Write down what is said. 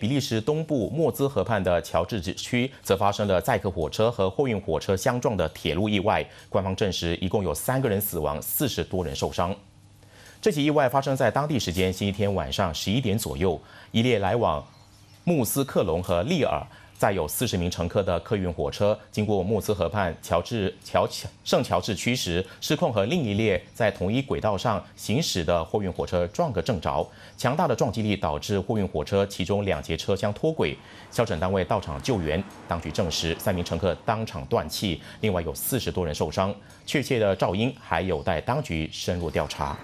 比利时东部莫兹河畔的乔治子区则发生了载客火车和货运火车相撞的铁路意外，官方证实一共有三个人死亡，四十多人受伤。这起意外发生在当地时间星期天晚上十一点左右，一列来往穆斯克隆和利尔。载有四十名乘客的客运火车经过莫斯河畔乔治乔圣乔治区时失控，和另一列在同一轨道上行驶的货运火车撞个正着。强大的撞击力导致货运火车其中两节车厢脱轨。消防单位到场救援，当局证实三名乘客当场断气，另外有四十多人受伤。确切的噪音还有待当局深入调查。